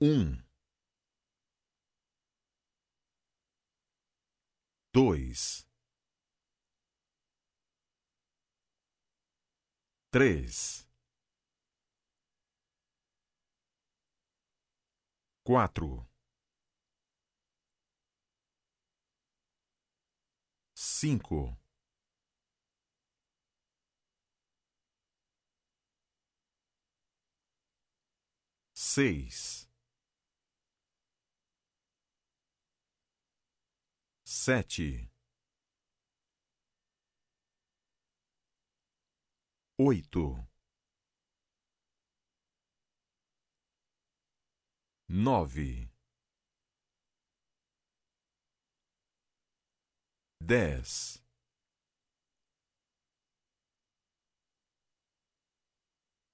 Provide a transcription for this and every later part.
Um, dois, três, quatro, cinco. Seis. sete, oito, nove, dez.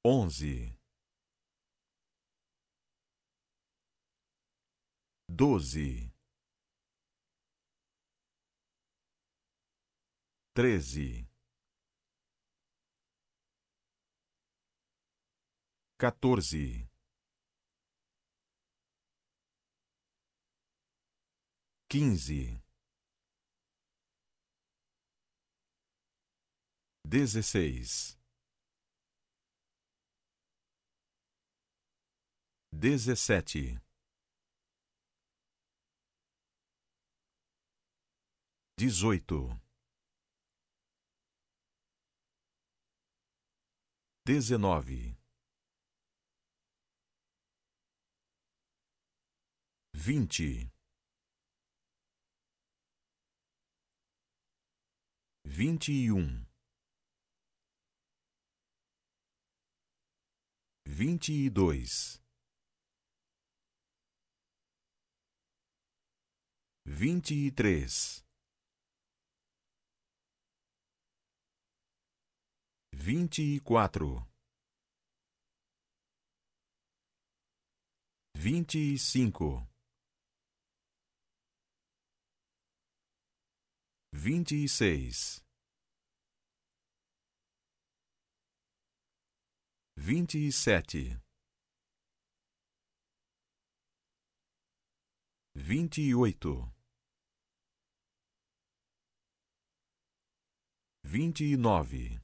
Onze, doze. treze, quatorze, quinze, dezesseis, dezessete. Dezoito. dezenove, vinte, vinte e um, vinte e dois, vinte e três. vinte e quatro, vinte e cinco, vinte e seis, vinte e sete, vinte e oito. vinte e nove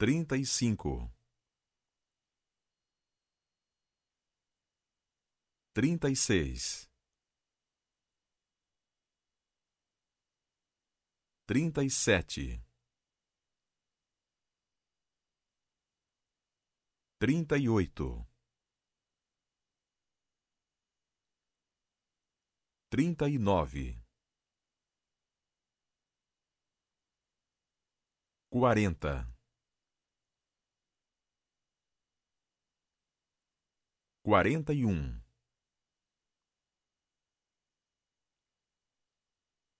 trinta e cinco, trinta e seis, trinta e sete, trinta e oito, trinta e nove. quarenta 41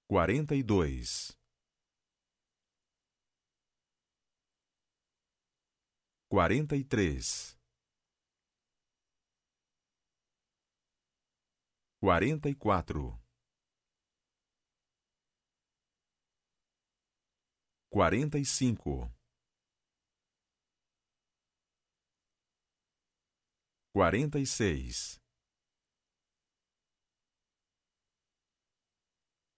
42 43 44 45 46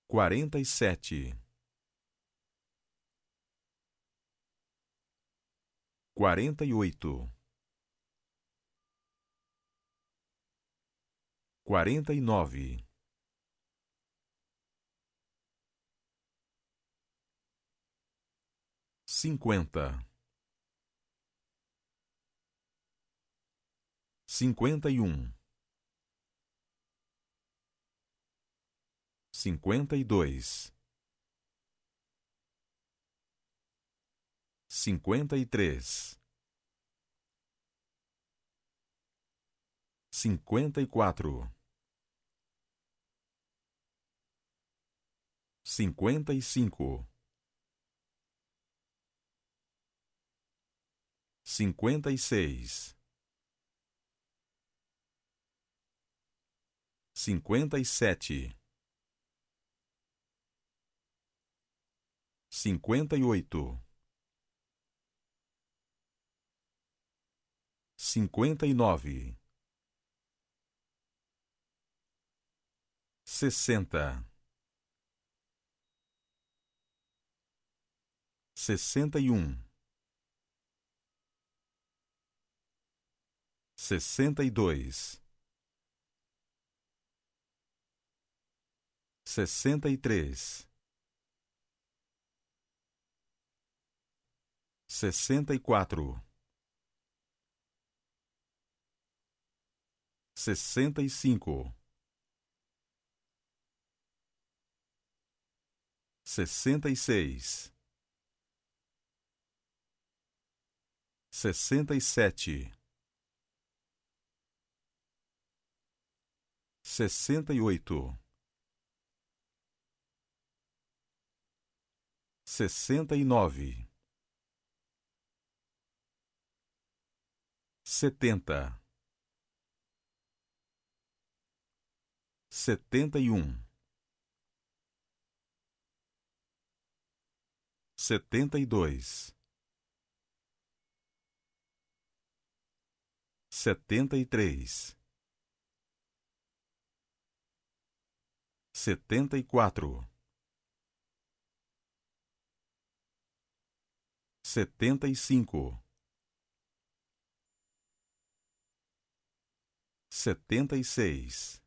47 48 49 50 cinquenta e um, cinquenta e dois, cinquenta e três, cinquenta e quatro, cinquenta e cinco, cinquenta e seis. cinquenta e sete, cinquenta e oito, cinquenta e nove, sessenta, sessenta e um. sessenta e dois 63 64 65 66 67 68 69 70 71 72 73 74 setenta e cinco, setenta e seis,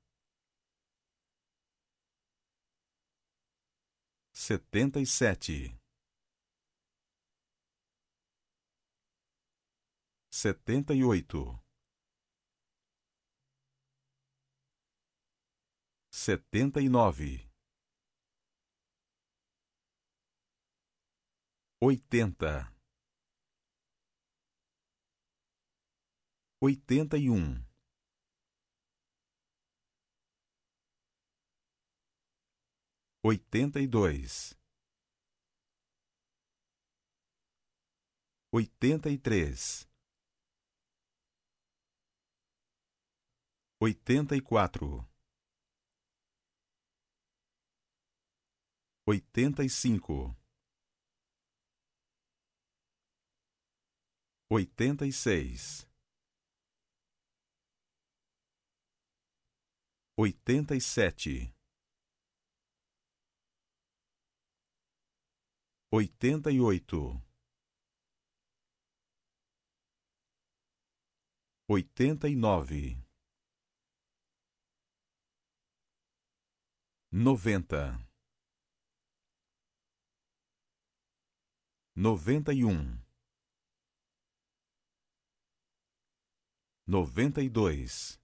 setenta e sete, setenta e oito, setenta e nove. oitenta, oitenta e um, oitenta e dois, oitenta e três, oitenta e quatro. Oitenta e cinco. oitenta e seis, oitenta e sete, oitenta e oito, oitenta e nove, noventa, noventa e um. noventa e dois,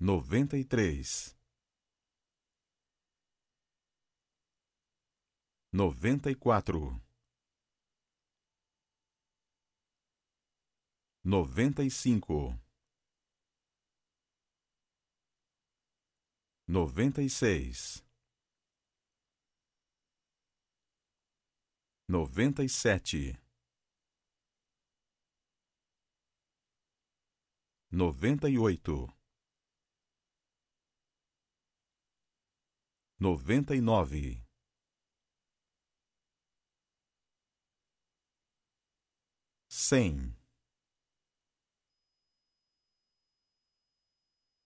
noventa e três, noventa e quatro, noventa e cinco, noventa e seis. Noventa e sete. noventa e oito, noventa e nove, cem.